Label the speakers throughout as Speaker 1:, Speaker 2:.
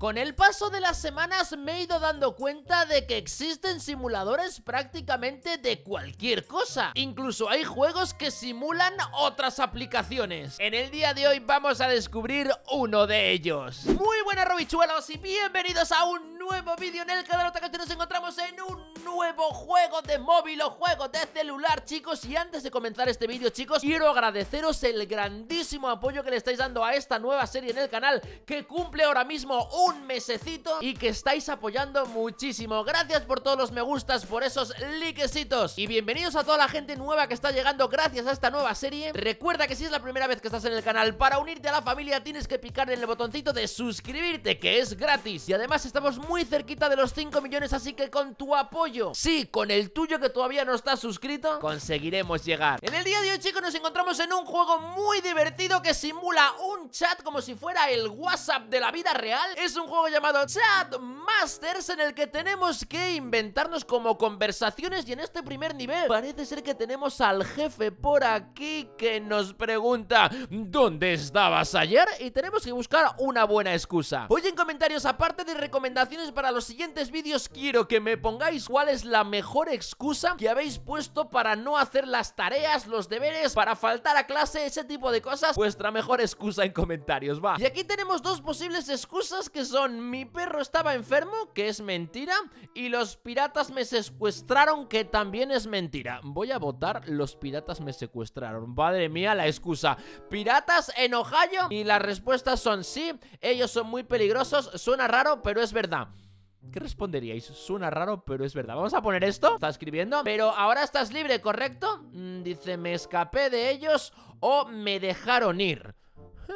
Speaker 1: Con el paso de las semanas me he ido dando cuenta de que existen simuladores prácticamente de cualquier cosa. Incluso hay juegos que simulan otras aplicaciones. En el día de hoy vamos a descubrir uno de ellos. Muy buenas robichuelos y bienvenidos a un nuevo vídeo en el canal. Que nos encontramos en un nuevo juego de móvil o juego de celular, chicos. Y antes de comenzar este vídeo, chicos, quiero agradeceros el grandísimo apoyo que le estáis dando a esta nueva serie en el canal, que cumple ahora mismo un mesecito y que estáis apoyando muchísimo. Gracias por todos los me gustas, por esos likecitos. Y bienvenidos a toda la gente nueva que está llegando gracias a esta nueva serie. Recuerda que si es la primera vez que estás en el canal, para unirte a la familia tienes que picar en el botoncito de suscribirte, que es gratis. Y además estamos muy cerquita de los 5 millones, así que con tu apoyo Sí, con el tuyo que todavía no está suscrito, conseguiremos llegar. En el día de hoy, chicos, nos encontramos en un juego muy divertido que simula un chat como si fuera el WhatsApp de la vida real. Es un juego llamado Chat Masters en el que tenemos que inventarnos como conversaciones y en este primer nivel parece ser que tenemos al jefe por aquí que nos pregunta ¿Dónde estabas ayer? Y tenemos que buscar una buena excusa. Hoy en comentarios, aparte de recomendaciones para los siguientes vídeos, quiero que me pongáis cuál es la mejor excusa que habéis puesto para no hacer las tareas, los deberes, para faltar a clase, ese tipo de cosas. Vuestra mejor excusa en comentarios, va. Y aquí tenemos dos posibles excusas que son mi perro estaba enfermo, que es mentira, y los piratas me secuestraron, que también es mentira. Voy a votar los piratas me secuestraron. Madre mía, la excusa. Piratas en Ohio y las respuestas son sí, ellos son muy peligrosos, suena raro, pero es verdad. ¿Qué responderíais? Suena raro, pero es verdad Vamos a poner esto, está escribiendo Pero ahora estás libre, ¿correcto? Mm, dice, me escapé de ellos o me dejaron ir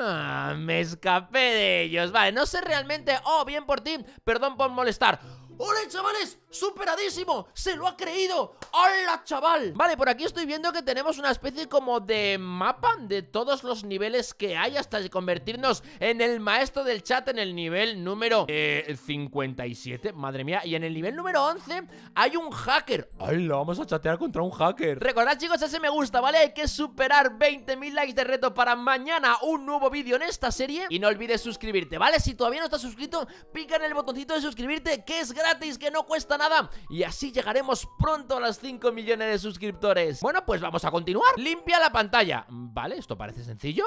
Speaker 1: ah, me escapé de ellos Vale, no sé realmente, oh, bien por ti Perdón por molestar ¡Hola, chavales! ¡Superadísimo! ¡Se lo ha creído! ¡Hola, chaval! Vale, por aquí estoy viendo que tenemos una especie como de mapa de todos los niveles que hay hasta convertirnos en el maestro del chat en el nivel número eh, 57. Madre mía. Y en el nivel número 11 hay un hacker. Ay, lo Vamos a chatear contra un hacker. Recordad, chicos, ese me gusta, ¿vale? Hay que superar 20.000 likes de reto para mañana un nuevo vídeo en esta serie. Y no olvides suscribirte, ¿vale? Si todavía no estás suscrito, pica en el botoncito de suscribirte que es gratis gratis que no cuesta nada y así llegaremos pronto a los 5 millones de suscriptores. Bueno, pues vamos a continuar. Limpia la pantalla. Vale, esto parece sencillo.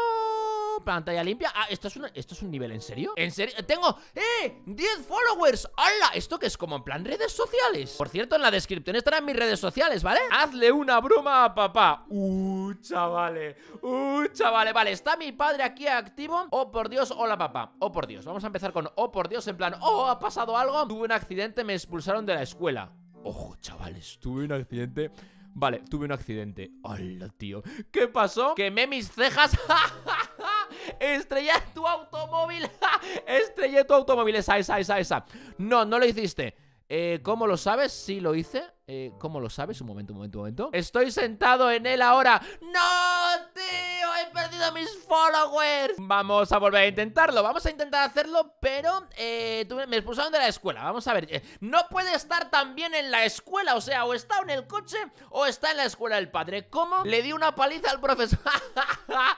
Speaker 1: Pantalla limpia Ah, esto es, esto es un nivel, ¿en serio? ¿En serio? Tengo, ¡eh! ¡10 followers! ¡Hala! ¿Esto que es? ¿Como en plan redes sociales? Por cierto, en la descripción estarán mis redes sociales, ¿vale? Hazle una broma a papá Uh, chavales Uh, chavales Vale, está mi padre aquí activo Oh, por Dios, hola papá Oh, por Dios Vamos a empezar con oh, por Dios En plan, oh, ha pasado algo Tuve un accidente, me expulsaron de la escuela Ojo, chavales, tuve un accidente Vale, tuve un accidente. ¡Hala, tío. ¿Qué pasó? Quemé mis cejas. ja, ja! Estrellé tu automóvil. Estrellé tu automóvil. Esa, esa, esa, esa. No, no lo hiciste. Eh, ¿Cómo lo sabes? Sí, lo hice. Eh, ¿Cómo lo sabes? Un momento, un momento, un momento. Estoy sentado en él ahora. ¡No, tío! he perdido mis followers Vamos a volver a intentarlo Vamos a intentar hacerlo, pero eh, me expulsaron de la escuela Vamos a ver eh, No puede estar también en la escuela O sea, o está en el coche o está en la escuela del padre ¿Cómo? Le di una paliza al profesor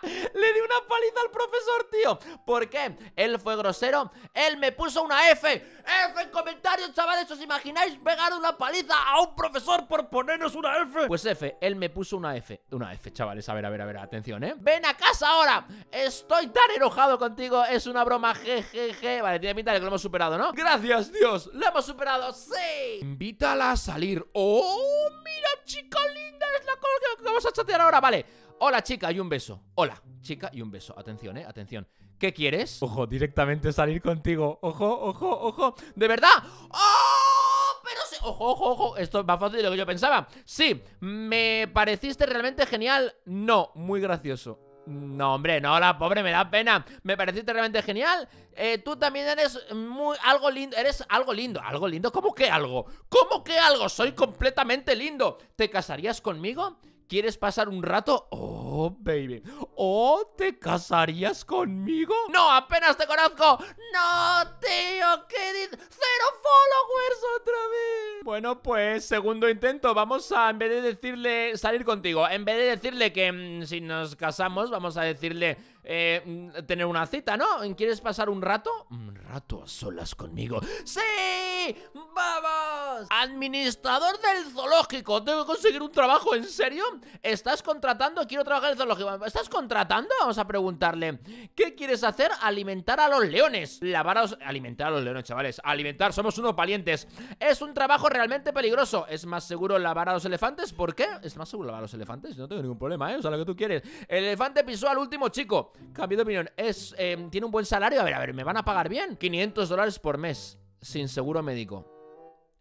Speaker 1: Le di una paliza al profesor, tío ¿Por qué? Él fue grosero Él me puso una F F en comentarios, chavales ¿Os imagináis pegar una paliza a un profesor por ponernos una F? Pues F, él me puso una F Una F, chavales A ver, a ver, a ver, atención, ¿eh? ven a casa ahora. Estoy tan enojado contigo, es una broma, jejeje. Vale, tiene pinta de que lo hemos superado, ¿no? Gracias, Dios, lo hemos superado, sí. Invítala a salir. ¡Oh, mira, chica linda! Es la que vamos a chatear ahora, vale. Hola, chica, y un beso. Hola, chica, y un beso. Atención, eh, atención. ¿Qué quieres? Ojo, directamente salir contigo. Ojo, ojo, ojo. ¡De verdad! ¡Oh! Ojo, ojo, ojo, esto es más fácil de lo que yo pensaba Sí, me pareciste realmente genial No, muy gracioso no, hombre, no, la pobre, me da pena Me pareciste realmente genial eh, Tú también eres muy, algo lindo Eres algo lindo, algo lindo, ¿cómo que algo? ¿Cómo que algo? Soy completamente lindo ¿Te casarías conmigo? ¿Quieres pasar un rato? Oh, baby. ¿Oh, te casarías conmigo? No, apenas te conozco. No, tío, ¿qué dices? Cero followers, bueno, pues segundo intento. Vamos a, en vez de decirle salir contigo, en vez de decirle que mm, si nos casamos, vamos a decirle eh, mm, tener una cita, ¿no? ¿Quieres pasar un rato? Un rato a solas conmigo. ¡Sí! ¡Vamos! Administrador del zoológico. ¿Tengo que conseguir un trabajo? ¿En serio? ¿Estás contratando? Quiero trabajar en el zoológico. ¿Estás contratando? Vamos a preguntarle. ¿Qué quieres hacer? Alimentar a los leones. los... Alimentar a los leones, chavales. Alimentar. Somos unos palientes. Es un trabajo realmente peligroso. Es más seguro lavar a los elefantes. ¿Por qué? Es más seguro lavar a los elefantes. No tengo ningún problema, ¿eh? O sea, lo que tú quieres. El elefante pisó al último chico. Cambio de opinión. Es, em, tiene un buen salario. A ver, a ver, me van a pagar bien. 500 dólares por mes sin seguro médico.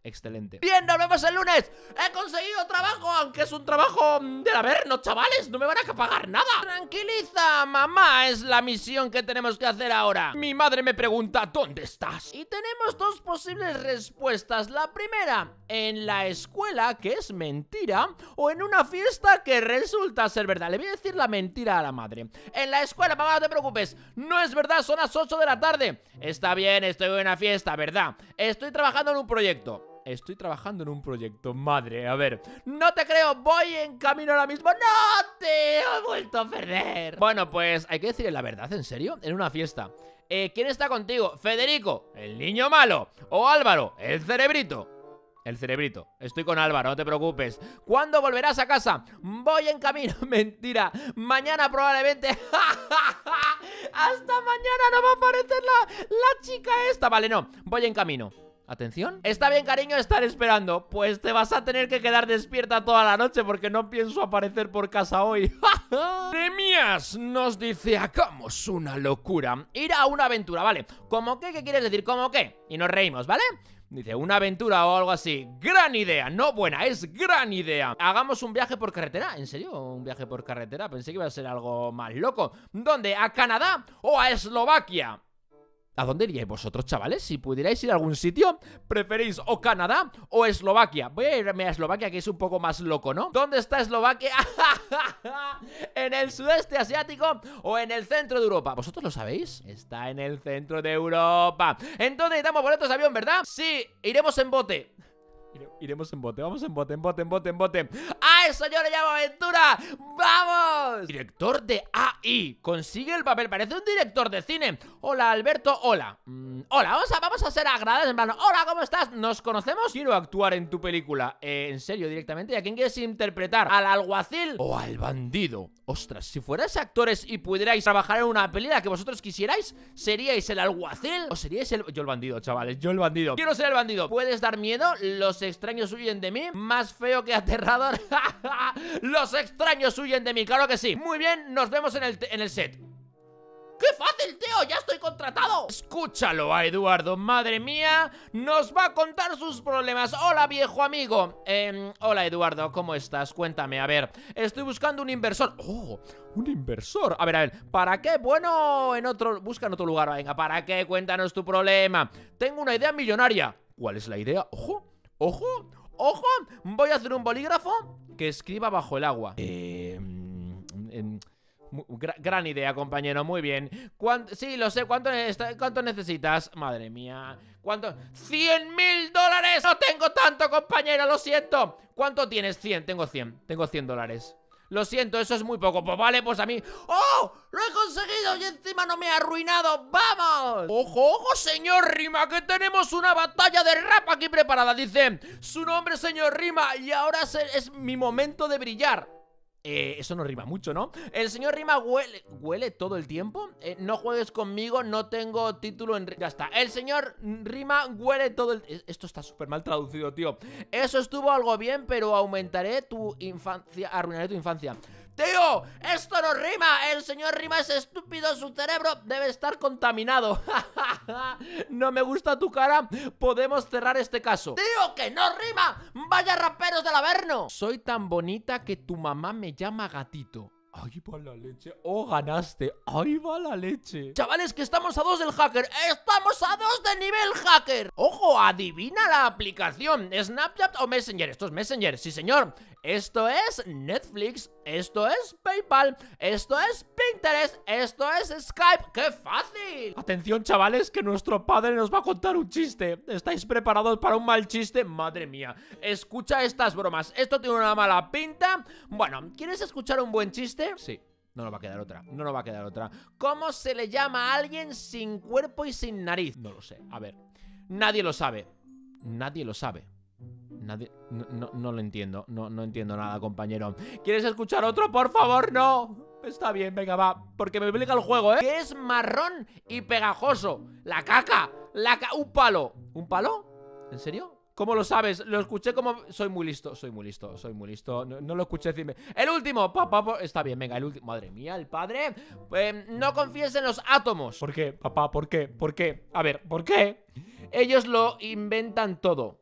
Speaker 1: Excelente. Bien, nos vemos el lunes. He conseguido trabajo, aunque es un trabajo de la ver, ¿no, chavales. No me van a pagar nada. Tranquiliza, mamá. Es la misión que tenemos que hacer ahora. Mi madre me pregunta, ¿dónde estás? Y tenemos dos posibles respuestas. La primera, en la escuela, que es mentira, o en una fiesta que resulta ser verdad. Le voy a decir la mentira a la madre. En la escuela, mamá, no te preocupes. No es verdad, son las 8 de la tarde. Está bien, estoy en una fiesta, ¿verdad? Estoy trabajando en un proyecto estoy trabajando en un proyecto. Madre, a ver. No te creo, voy en camino ahora mismo. ¡No! Te he vuelto a perder. Bueno, pues hay que decirle la verdad, ¿en serio? En una fiesta. Eh, ¿Quién está contigo? ¿Federico? ¿El niño malo? ¿O Álvaro? ¿El cerebrito? El cerebrito. Estoy con Álvaro, no te preocupes. ¿Cuándo volverás a casa? Voy en camino. Mentira. Mañana probablemente. Hasta mañana no va a aparecer la, la chica esta. Vale, no. Voy en camino. Atención. Está bien, cariño, estar esperando. Pues te vas a tener que quedar despierta toda la noche porque no pienso aparecer por casa hoy. Premias nos dice, hagamos una locura. Ir a una aventura, ¿vale? ¿Cómo qué? ¿Qué quieres decir? ¿Cómo qué? Y nos reímos, ¿vale? Dice, una aventura o algo así. Gran idea, no buena, es gran idea. Hagamos un viaje por carretera. ¿En serio? ¿Un viaje por carretera? Pensé que iba a ser algo más loco. ¿Dónde? ¿A Canadá o a Eslovaquia? ¿A dónde iríais vosotros, chavales? Si pudierais ir a algún sitio, ¿preferís o Canadá o Eslovaquia? Voy a irme a Eslovaquia, que es un poco más loco, ¿no? ¿Dónde está Eslovaquia? ¿En el sudeste asiático o en el centro de Europa? ¿Vosotros lo sabéis? Está en el centro de Europa. Entonces necesitamos boletos de avión, ¿verdad? Sí, iremos en bote. Iremos en bote, vamos en bote, en bote, en bote, en bote. ¡Ah! le llamo Aventura! ¡Vamos! Director de AI. Consigue el papel. Parece un director de cine. Hola, Alberto. Hola. Mm, hola, vamos a, vamos a ser agradables. En plan, hola, ¿cómo estás? ¿Nos conocemos? Quiero actuar en tu película. Eh, ¿En serio, directamente? ¿Y a quién quieres interpretar? ¿Al alguacil o al bandido? Ostras, si fueras actores y pudierais trabajar en una película que vosotros quisierais, ¿seríais el alguacil o seríais el... Yo el bandido, chavales. Yo el bandido. Quiero ser el bandido. ¿Puedes dar miedo? ¿Los extraños huyen de mí? ¿Más feo que aterrador? Los extraños huyen de mí, claro que sí. Muy bien, nos vemos en el, en el set. ¡Qué fácil, tío! ¡Ya estoy contratado! Escúchalo a Eduardo, madre mía Nos va a contar sus problemas Hola, viejo amigo em, Hola, Eduardo, ¿cómo estás? Cuéntame, a ver Estoy buscando un inversor ¡Oh! ¿Un inversor? A ver, a ver ¿Para qué? Bueno, en otro... Busca en otro lugar, venga ¿Para qué? Cuéntanos tu problema Tengo una idea millonaria ¿Cuál es la idea? ¡Ojo! ¡Ojo! ¡Ojo! Voy a hacer un bolígrafo que escriba bajo el agua. Eh, mm, em, gran idea, compañero, muy bien. Sí, lo sé, ¿cuánto, necesitas? Madre mía. ¿Cuánto? ¡Cien mil dólares! No tengo tanto, compañero, lo siento. ¿Cuánto tienes? 100, tengo 100. Tengo 100 dólares. Lo siento, eso es muy poco Pues vale, pues a mí... ¡Oh! ¡Lo he conseguido! Y encima no me ha arruinado ¡Vamos! ¡Ojo, ojo, señor Rima! Que tenemos una batalla de rap aquí preparada Dice, su nombre, señor Rima Y ahora es mi momento de brillar eh, eso no rima mucho, ¿no? El señor rima huele, huele todo el tiempo. Eh, no juegues conmigo, no tengo título en... Ya está. El señor rima huele todo el... Esto está súper mal traducido, tío. Eso estuvo algo bien, pero aumentaré tu infancia... Arruinaré tu infancia. Tío, esto no rima El señor rima es estúpido Su cerebro debe estar contaminado No me gusta tu cara Podemos cerrar este caso Tío, que no rima Vaya raperos del Averno Soy tan bonita que tu mamá me llama gatito ¡Ahí va la leche! ¡Oh, ganaste! ¡Ahí va la leche! Chavales, que estamos a dos del hacker. ¡Estamos a dos de nivel hacker! ¡Ojo! Adivina la aplicación. ¿Snapchat o Messenger? Esto es Messenger, sí señor. Esto es Netflix. Esto es PayPal. Esto es Pinterest. Esto es Skype. ¡Qué fácil! Atención, chavales, que nuestro padre nos va a contar un chiste. ¿Estáis preparados para un mal chiste? Madre mía. Escucha estas bromas. Esto tiene una mala pinta. Bueno, ¿quieres escuchar un buen chiste? Sí. No nos va a quedar otra, no nos va a quedar otra. ¿Cómo se le llama a alguien sin cuerpo y sin nariz? No lo sé. A ver, nadie lo sabe. Nadie lo sabe. Nadie... No, lo entiendo. No, no entiendo nada, compañero. ¿Quieres escuchar otro? Por favor, no. Está bien, venga, va. Porque me obliga el juego, ¿eh? Que es marrón y pegajoso. La caca. La caca, Un palo. ¿Un palo? ¿En serio? ¿Cómo lo sabes? Lo escuché como... Soy muy listo, soy muy listo, soy muy listo No, lo escuché decirme ¡El último! papá Está bien, venga, el último Madre mía, el padre em, No confíes en los átomos ¿Por qué, papá? ¿Por qué? ¿Por qué? A ver, ¿por qué? Ellos lo inventan todo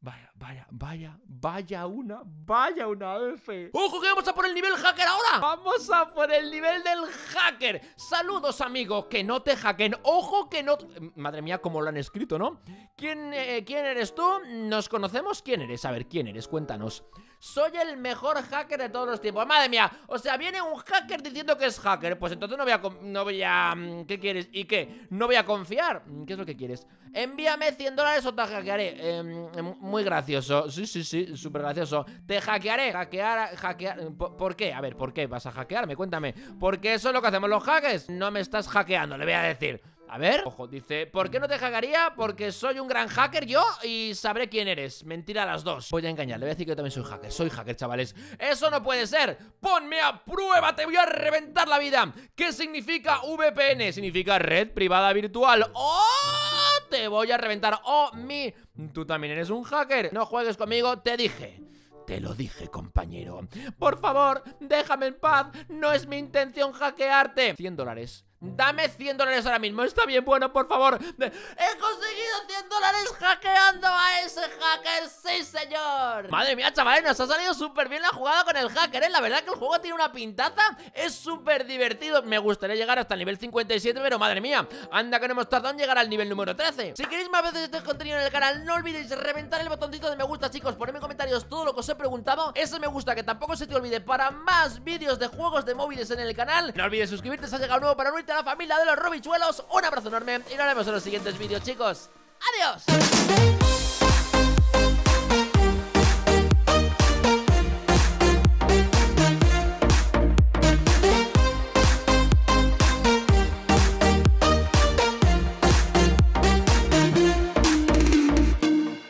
Speaker 1: Vaya, vaya, vaya, vaya una, vaya una F. ¡Ojo que vamos a por el nivel hacker ahora! ¡Vamos a por el nivel del hacker! ¡Saludos, amigos! Que no te hacken ¡Ojo que no... Madre mía, como lo han escrito, ¿no? ¿Quién, eh, ¿Quién eres tú? ¿Nos conocemos? ¿Quién eres? A ver, ¿quién eres? Cuéntanos. Soy el mejor hacker de todos los tiempos Madre mía, o sea, viene un hacker diciendo que es hacker Pues entonces no voy a... No voy a mm, ¿Qué quieres? ¿Y qué? No voy a confiar mm, ¿Qué es lo que quieres? Envíame 100 dólares o te hackearé em, em, Muy gracioso Sí, sí, sí, súper gracioso Te hackearé Hackear, hackear mm, ¿Por qué? A ver, ¿por qué vas a hackearme? Cuéntame Porque eso es lo que hacemos los hackers No me estás hackeando, le voy a decir a ver, ojo, dice ¿Por qué no te hackearía? Porque soy un gran hacker yo y sabré quién eres Mentira las dos Voy a engañar, le voy a decir que yo también soy hacker Soy hacker, chavales ¡Eso no puede ser! ¡Ponme a prueba! ¡Te voy a reventar la vida! ¿Qué significa VPN? Significa red privada virtual ¡Oh! Te voy a reventar ¡Oh, mi! Tú también eres un hacker No juegues conmigo, te dije te lo dije, compañero. Por favor, déjame en paz. No es mi intención hackearte. 100 dólares. Dame 100 dólares ahora mismo. Está bien, bueno, por favor. ¡He conseguido 100 dólares hackeando a hacker! ¡Sí, señor! Madre mía, chavales, nos ha salido súper bien la jugada con el hacker, ¿eh? La verdad que el juego tiene una pintaza, es súper divertido. Me gustaría llegar hasta el nivel 57, pero madre mía, anda que no hemos tardado en llegar al nivel número 13. Si queréis más veces este contenido en el canal, no olvidéis reventar el botoncito de me gusta, chicos. Ponedme en comentarios todo lo que os he preguntado. Ese me gusta que tampoco se te olvide para más vídeos de juegos de móviles en el canal. No olvides suscribirte si ha llegado nuevo para unirte a la familia de los Robichuelos. Un abrazo enorme y nos vemos en los siguientes vídeos, chicos. ¡Adiós!